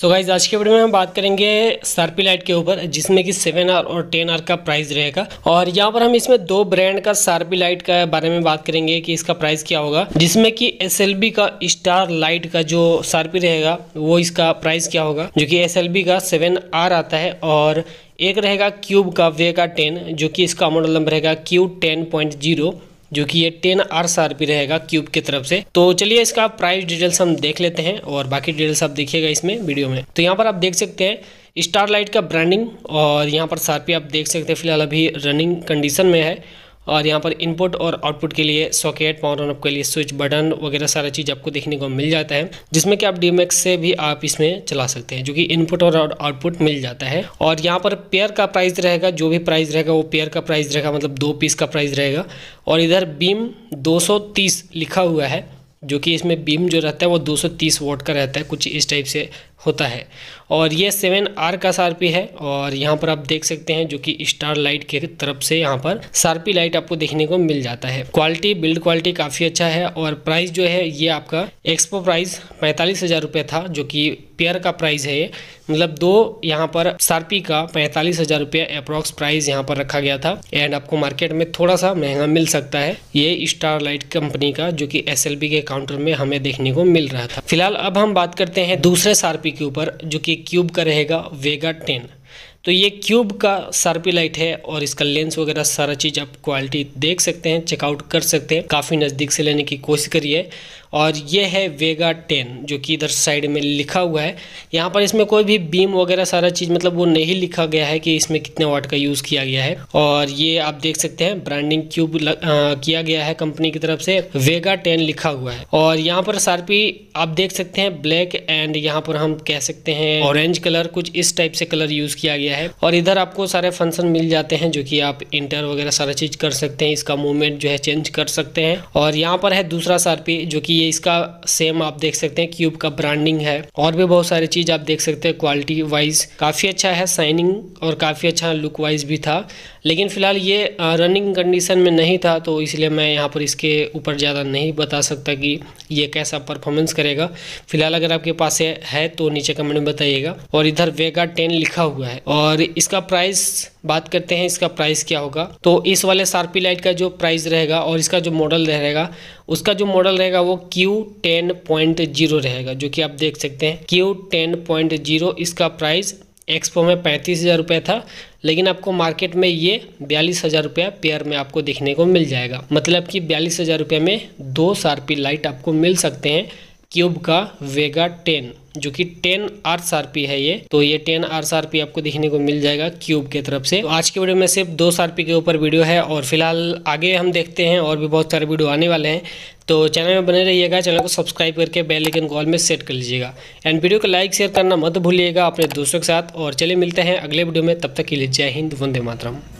so guys आज के video में हम बात करेंगे सर्पी लाइट के ऊपर जिसमें कि सेवन आर और टेन आर का प्राइस रहेगा और यहाँ पर हम इसमें दो ब्रांड का सर्पी लाइट का बारे में बात करेंगे कि इसका प्राइस क्या होगा जिसमें कि एस का स्टार लाइट का जो सर्पी रहेगा वो इसका प्राइस क्या होगा जो कि एस का सेवन आर आता है और एक रहेगा क्यूब का वे का टेन जो कि इसका मॉडल नंबर रहेगा क्यू टेन पॉइंट जीरो जो कि ये टेन आर पी रहेगा क्यूब की तरफ से तो चलिए इसका प्राइस डिटेल्स हम देख लेते हैं और बाकी डिटेल्स आप देखिएगा इसमें वीडियो में तो यहाँ पर आप देख सकते हैं स्टारलाइट का ब्रांडिंग और यहाँ पर सारपी आप देख सकते हैं फिलहाल अभी रनिंग कंडीशन में है और यहाँ पर इनपुट और आउटपुट के लिए सॉकेट पावर ऑन ऑफ के लिए स्विच बटन वगैरह सारा चीज़ आपको देखने को मिल जाता है जिसमें कि आप डी से भी आप इसमें चला सकते हैं जो कि इनपुट और आउटपुट मिल जाता है और यहाँ पर पेयर का प्राइस रहेगा जो भी प्राइस रहेगा वो पेयर का प्राइस रहेगा मतलब दो पीस का प्राइस रहेगा और इधर बीम दो लिखा हुआ है जो कि इसमें बीम जो रहता है वो 230 वोट का रहता है कुछ इस टाइप से होता है और ये सेवन आर का सारपी है और यहाँ पर आप देख सकते हैं जो कि स्टार लाइट के तरफ से यहाँ पर सारपी लाइट आपको देखने को मिल जाता है क्वालिटी बिल्ड क्वालिटी काफ़ी अच्छा है और प्राइस जो है ये आपका एक्सपो प्राइस पैंतालीस हज़ार था जो कि पेयर का प्राइस है ये मतलब दो यहाँ पर सारपी का पैंतालीस हज़ार रुपये अप्रॉक्स प्राइस यहाँ पर रखा गया था एंड आपको मार्केट में थोड़ा सा महंगा मिल सकता है ये स्टार लाइट कंपनी का जो कि एस के काउंटर में हमें देखने को मिल रहा था फिलहाल अब हम बात करते हैं दूसरे सारपी के ऊपर जो कि क्यूब का रहेगा वेगा टेन तो ये क्यूब का सार्पी लाइट है और इसका लेंस वगैरह सारा चीज़ आप क्वालिटी देख सकते हैं चेकआउट कर सकते हैं काफ़ी नज़दीक से लेने की कोशिश करिए और ये है वेगा टेन जो कि इधर साइड में लिखा हुआ है यहाँ पर इसमें कोई भी बीम वगैरह सारा चीज़ मतलब वो नहीं लिखा गया है कि इसमें कितने वाट का यूज़ किया गया है और ये आप देख सकते हैं ब्रांडिंग क्यूब लग, आ, किया गया है कंपनी की तरफ से वेगा टेन लिखा हुआ है और यहाँ पर सार्पी आप देख सकते हैं ब्लैक एंड यहाँ पर हम कह सकते हैं ऑरेंज कलर कुछ इस टाइप से कलर यूज़ किया गया गया है और इधर आपको सारे फंक्शन मिल जाते हैं जो कि आप इंटर वगैरह सारा चीज़ कर सकते हैं इसका मूवमेंट जो है चेंज कर सकते हैं और यहाँ पर है दूसरा सारपी जो कि ये इसका सेम आप देख सकते हैं क्यूब का ब्रांडिंग है और भी बहुत सारी चीज़ आप देख सकते हैं क्वालिटी वाइज काफ़ी अच्छा है साइनिंग और काफ़ी अच्छा लुक वाइज भी था लेकिन फ़िलहाल ये रनिंग कंडीशन में नहीं था तो इसलिए मैं यहाँ पर इसके ऊपर ज़्यादा नहीं बता सकता कि ये कैसा परफॉर्मेंस करेगा फिलहाल अगर आपके पास है तो नीचे कमेंट में बताइएगा और इधर वेगा टेन लिखा हुआ है और इसका प्राइस बात करते हैं इसका प्राइस क्या होगा तो इस वाले सारपी लाइट का जो प्राइस रहेगा और इसका जो मॉडल रहेगा उसका जो मॉडल रहेगा वो क्यू टेन पॉइंट जीरो रहेगा जो कि आप देख सकते हैं क्यू टेन पॉइंट जीरो इसका प्राइस एक्सपो में पैंतीस हज़ार रुपये था लेकिन आपको मार्केट में ये बयालीस हज़ार रुपया पेयर में आपको देखने को मिल जाएगा मतलब कि बयालीस हज़ार रुपये में दो सार्पी लाइट आपको मिल सकते हैं क्यूब का वेगा टेन जो कि 10 आर्स पी है ये तो ये 10 आर्स पी आपको देखने को मिल जाएगा क्यूब के तरफ से तो आज के वीडियो में सिर्फ दो पी के ऊपर वीडियो है और फिलहाल आगे हम देखते हैं और भी बहुत सारे वीडियो आने वाले हैं तो चैनल में बने रहिएगा चैनल को सब्सक्राइब करके बेल आइकन कॉल में सेट कर लीजिएगा एंड वीडियो को लाइक शेयर करना मत भूलिएगा अपने दोस्तों के साथ और चलिए मिलते हैं अगले वीडियो में तब तक के लिए जय हिंद वंदे मातरम